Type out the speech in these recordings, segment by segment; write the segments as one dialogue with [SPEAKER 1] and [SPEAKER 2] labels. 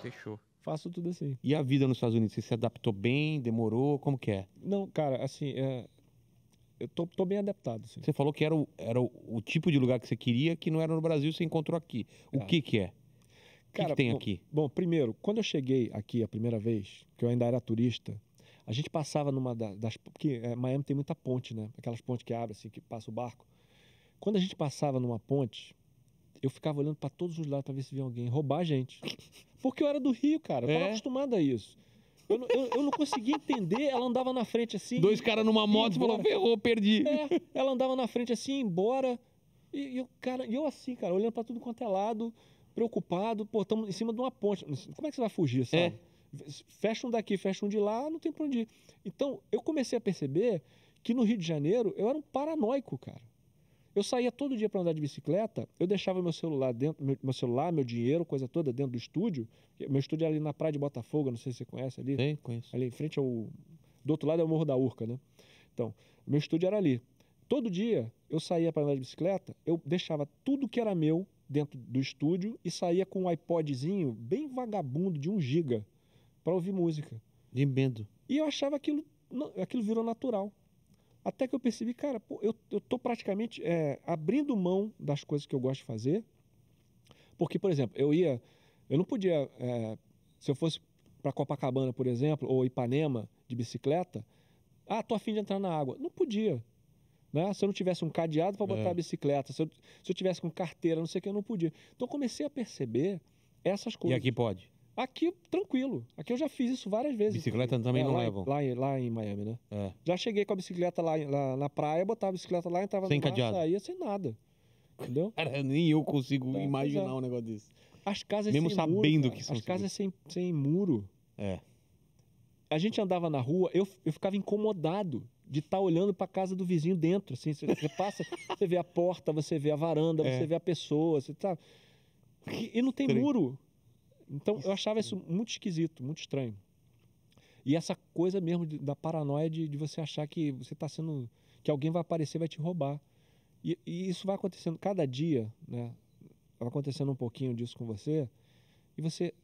[SPEAKER 1] Fechou. Faço tudo assim.
[SPEAKER 2] E a vida nos Estados Unidos, você se adaptou bem, demorou, como que é?
[SPEAKER 1] Não, cara, assim, é...
[SPEAKER 2] eu tô, tô, bem adaptado. Assim. Você falou que era, o, era o, o, tipo de lugar que você queria que não era no Brasil, você
[SPEAKER 1] encontrou aqui. O é. que que é? Cara, o que, que tem bom, aqui? Bom, primeiro, quando eu cheguei aqui a primeira vez, que eu ainda era turista, a gente passava numa das. Porque é, Miami tem muita ponte, né? Aquelas pontes que abrem, assim, que passa o barco. Quando a gente passava numa ponte, eu ficava olhando para todos os lados para ver se vinha alguém roubar a gente. Porque eu era do Rio, cara. Eu tava é. acostumado a isso. Eu, eu, eu, não conseguia entender, ela andava na frente assim. Dois caras numa moto e falou, ferrou, perdi. É, ela andava na frente assim, embora. E, e eu, e eu assim, cara, olhando para tudo quanto é lado, preocupado, pô, estamos em cima de uma ponte. Como é que você vai fugir, é. sabe? É. Fecha um daqui, fecha um de lá, não tem pra onde ir. Então, eu comecei a perceber que no Rio de Janeiro eu era um paranoico, cara. Eu saía todo dia para andar de bicicleta, eu deixava meu celular dentro, meu, meu, celular, meu dinheiro, coisa toda dentro do estúdio. Meu estúdio era ali na Praia de Botafogo, não sei se você conhece ali. Sim, conheço. Ali em frente ao. Do outro lado é o Morro da Urca, né? Então, meu estúdio era ali. Todo dia eu saía para andar de bicicleta, eu deixava tudo que era meu dentro do estúdio e saía com um iPodzinho bem vagabundo de um giga para ouvir música. De medo. E eu achava aquilo, aquilo virou natural. Até que eu percebi, cara, pô, eu, estou tô praticamente é, abrindo mão das coisas que eu gosto de fazer. Porque, por exemplo, eu ia. Eu não podia. É, se eu fosse para Copacabana, por exemplo, ou Ipanema de bicicleta, ah, tô afim de entrar na água. Não podia. Né? Se eu não tivesse um cadeado para botar é. a bicicleta, se eu, se eu tivesse com carteira, não sei o que, eu não podia. Então comecei a perceber essas coisas. E aqui pode? Aqui, tranquilo. Aqui eu já fiz isso várias vezes. Bicicleta porque, também é, não lá, levam? Lá, lá em Miami, né? É. Já cheguei com a bicicleta lá, lá, na praia, botava a bicicleta lá, entrava sem no mar, cadeado. saía sem nada. Entendeu?
[SPEAKER 2] Cara, nem eu consigo
[SPEAKER 1] é, imaginar é. um negócio desse. As casas Mesmo sem sabendo muro, que são As casas sem, sem muro. É. A gente andava na rua, eu, eu ficava incomodado de estar tá olhando para a casa do vizinho dentro. Assim, você, você passa, você vê a porta, você vê a varanda, é. você vê a pessoa, você tá... E, e não tem muro. Então eu achava isso muito esquisito, muito estranho. E essa coisa mesmo de, da paranoia de, de, você achar que você está sendo. que alguém vai aparecer e vai te roubar. E, e, isso vai acontecendo cada dia, né? Vai acontecendo um pouquinho disso com você e você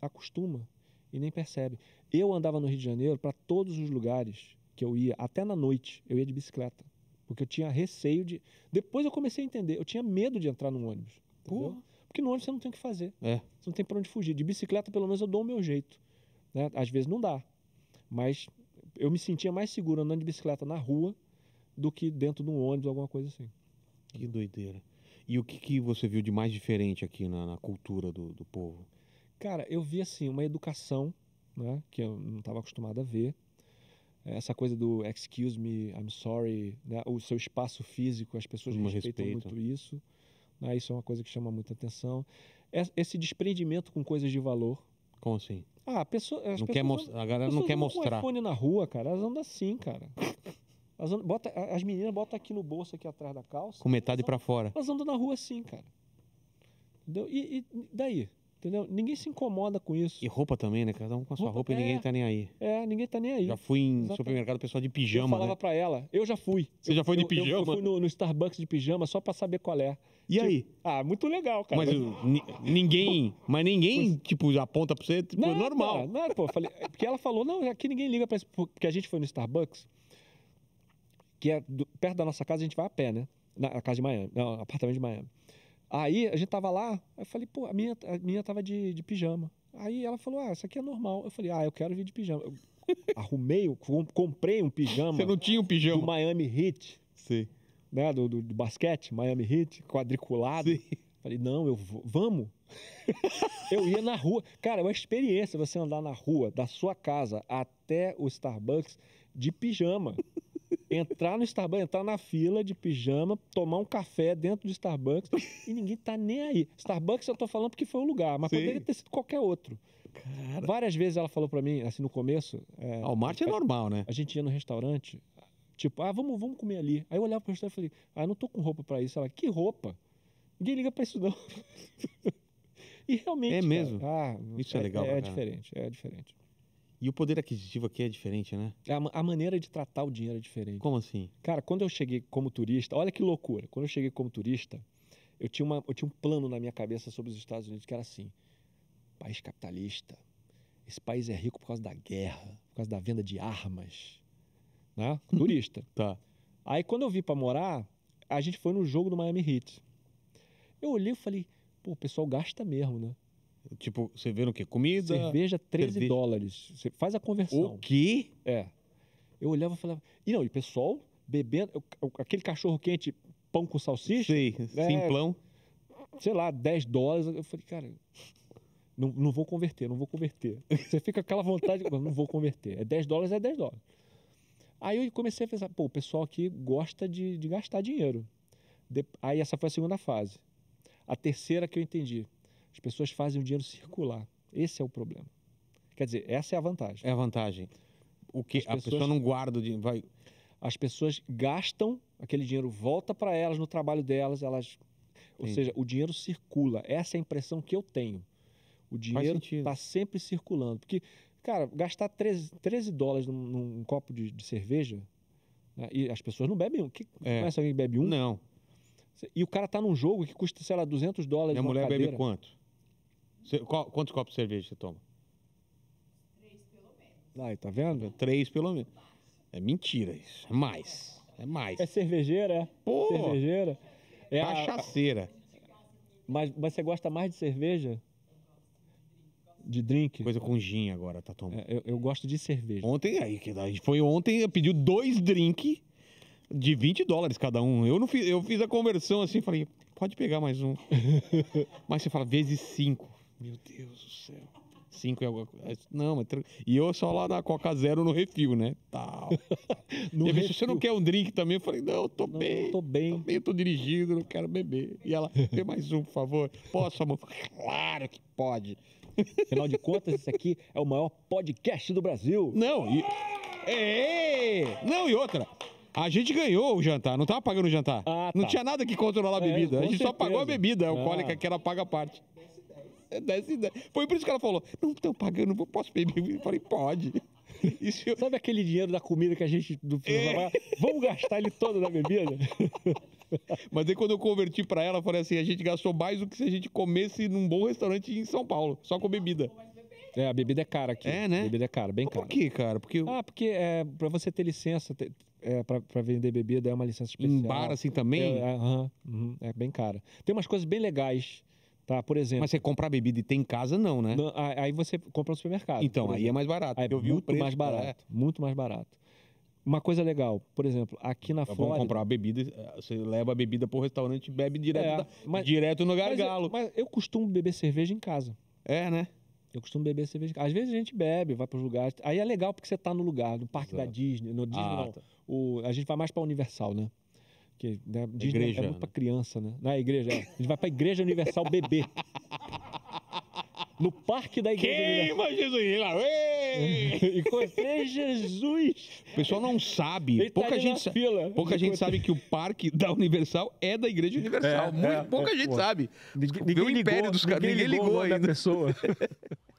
[SPEAKER 1] acostuma e nem percebe. Eu andava no Rio de Janeiro para todos os lugares que eu ia, até na noite, eu ia de bicicleta. Porque eu tinha receio de. Depois eu comecei a entender, eu tinha medo de entrar num ônibus. Porra. Porque no ônibus você não tem o que fazer. É. Você não tem para onde fugir. De bicicleta, pelo menos, eu dou o meu jeito. Né? Às vezes não dá. Mas eu me sentia mais seguro andando de bicicleta na rua do que dentro de um ônibus, alguma coisa assim.
[SPEAKER 2] Que doideira. E o que, que você viu de mais diferente aqui na, na cultura do, do povo?
[SPEAKER 1] Cara, eu vi assim uma educação, né, que eu não estava acostumado a ver. Essa coisa do excuse me, I'm sorry, né, o seu espaço físico, as pessoas Me respeitam respeito. muito isso. Ah, isso é uma coisa que chama muita atenção. Esse desprendimento com coisas de valor. Como assim? Ah, a pessoa, não quer mostrar, a galera não quer mostrar. Com iPhone na rua, cara, elas andam assim, cara. andam, bota, as meninas botam aqui no bolso, aqui atrás da calça. Com metade para fora. Elas andam na rua assim, cara. Entendeu? E, e daí? Entendeu? Ninguém se incomoda com isso. E roupa também, né? Cada um com a sua roupa, roupa e ninguém é. tá nem aí. É, ninguém tá nem aí. Já fui em Exatamente. supermercado pessoal de pijama. Eu falava né? pra ela, eu já fui. Você eu, já foi de eu, pijama? Eu, fui no, no, Starbucks de pijama só pra saber qual é. E tipo, aí? Ah, muito legal, cara. Mas
[SPEAKER 2] ninguém, mas ninguém, tipo, aponta pra você, tipo, não, é normal. Não,
[SPEAKER 1] pô, falei, é porque ela falou, não, aqui ninguém liga pra isso. Porque a gente foi no Starbucks, que é do, perto da nossa casa, a gente vai a pé, né? Na, casa de Miami, não, apartamento de Miami. Aí a gente tava lá, eu falei, pô, a minha, a minha tava de, de pijama. Aí ela falou, ah, isso aqui é normal. Eu falei, ah, eu quero vir de pijama. Eu arrumei, comprei um pijama. Você não tinha um pijama? Do Miami Heat. Sim. Né, do, do, do basquete, Miami Heat, quadriculado. Sim. Falei, não, eu vou, vamos. eu ia na rua. Cara, é uma experiência você andar na rua, da sua casa até o Starbucks, de pijama entrar no Starbucks, entrar na fila de pijama, tomar um café dentro do Starbucks e ninguém tá nem aí. Starbucks eu tô falando porque foi o lugar, mas Sim. poderia ter sido qualquer outro. Cara. Várias vezes ela falou para mim, assim, no começo. É, ah, o Marte é normal, né? A gente ia no restaurante, tipo, ah, vamos, vamos comer ali. Aí eu olhava pro restaurante e falei, ah, não tô com roupa para isso. Ela, que roupa? Ninguém liga para isso, não. e realmente. É mesmo? Cara, ah, isso é, é legal. É, é diferente, é diferente. E o poder aquisitivo aqui é diferente, né? A, a, maneira de tratar o dinheiro é diferente. Como assim? Cara, quando eu cheguei como turista, olha que loucura. Quando eu cheguei como turista, eu tinha, uma, eu tinha um plano na minha cabeça sobre os Estados Unidos que era assim: país capitalista. Esse país é rico por causa da guerra, por causa da venda de armas. Né? Turista. tá. Aí quando eu vi para morar, a gente foi no jogo do Miami Heat. Eu olhei e falei, pô, o pessoal gasta mesmo, né? Tipo, você vê no quê? Comida? Cerveja, 13 cerveja. dólares. Você faz a conversão. O quê? É. Eu olhava e falava. E não, e pessoal bebendo. Aquele cachorro quente, pão com salsicha. Sei, é, simplão. Sei lá, 10 dólares. Eu falei, cara, não, não vou converter, não vou converter. Você fica aquela vontade, não vou converter. É 10 dólares, é 10 dólares. Aí eu comecei a pensar, pô, o pessoal aqui gosta de, de gastar dinheiro. De, aí essa foi a segunda fase. A terceira que eu entendi. As pessoas fazem o dinheiro circular. Esse é o problema. Quer dizer, essa é a vantagem. É a vantagem. O que a pessoa não guarda o dinheiro. Vai... As pessoas gastam, aquele dinheiro volta para elas no trabalho delas, elas. Ou seja, o dinheiro circula. Essa é a impressão que eu tenho. O dinheiro está sempre circulando. Porque, cara, gastar 13, 13 dólares num, num copo de, de cerveja, né? e as pessoas não bebem um. Que, é. Conhece alguém que bebe um? Não. E o cara está num jogo que custa, sei lá, 200 dólares. Minha mulher cadeira. bebe quanto?
[SPEAKER 2] Quantos copos de cerveja você toma? Três pelo menos. Aí, tá vendo? Três pelo menos. É mentira isso. É mais. É
[SPEAKER 1] mais. É cervejeira, é? Pô!
[SPEAKER 2] Cervejeira. É cachaceira. A...
[SPEAKER 1] Mas, mas você gosta mais de cerveja?
[SPEAKER 2] De drink? Coisa com gin agora, tá tomando. É, eu, eu, gosto de cerveja. Ontem, aí, que foi ontem, pediu dois drink de 20 dólares cada um. Eu não fiz, eu fiz a conversão assim, falei, pode pegar mais um. mas você fala, vezes cinco. Meu Deus do céu. Cinco é alguma coisa. Não, mas. É e eu só lá na Coca Zero no refil, né? Tal. no e refil. você não quer um drink também? Eu falei, não, eu tô não, bem. Tô bem. Tô bem, tô dirigindo, não quero beber. E ela, tem mais um, por favor. Posso, amor? Claro que pode. Afinal de contas, esse aqui é o maior podcast do Brasil. Não, e. É! Não, e outra. A gente ganhou o jantar, não tava pagando o jantar. Ah, tá. Não tinha nada que controlar a é, bebida. É, a gente certeza. só pagou a bebida a é alcoólica ah. que ela paga a parte. É dessa ideia. Foi por isso que ela falou: não estão pagando, eu posso beber. Eu falei: pode. Eu... Sabe aquele dinheiro da comida que a gente do é. Vamos gastar ele todo na bebida? Mas aí quando eu converti para ela, eu falei assim: a gente gastou mais do que se a gente comesse num bom restaurante em São Paulo, só com bebida.
[SPEAKER 1] É, a bebida é cara aqui. É, né? A bebida é cara, bem cara. Por que, cara? Porque Ah, porque é, pra você ter licença é, pra, pra, vender bebida é uma licença especial. Em bar, assim, também? É, é, uh -huh, uh -huh, é bem cara. Tem umas coisas bem legais Tá, por exemplo. Mas você comprar bebida e tem em casa, não, né? Não, aí você compra no supermercado. Então, aí é mais barato. Aí eu vi muito o preço, mais barato. É. Muito mais barato. Uma coisa legal, por exemplo, aqui na é Flórida. comprar uma bebida, eh, você leva a bebida para o restaurante e bebe direto, é, da, mas, direto no gargalo. Mas eu, mas eu costumo beber cerveja em casa. É, né? Eu costumo beber cerveja. Às vezes a gente bebe, vai para os lugares. Aí é legal porque você está no lugar, no parque Exato. da Disney. No Disney ah, não. Tá. O, a gente vai mais para Universal, né? Porque né, igreja, é muito né? pra criança, né? Na igreja, é. A gente vai pra Igreja Universal bebê. No parque da igreja. Queima Jesus!
[SPEAKER 2] E Encontrei Jesus! O pessoal não sabe. Ele tá pouca tá gente, sa fila. pouca gente sabe que o parque da Universal é da Igreja Universal. É, é Muito, é, pouca é, gente pô. sabe. Ninguém, ninguém império ligou, dos caras. Ninguém, ninguém ligou, ligou é ainda.
[SPEAKER 1] Pessoa.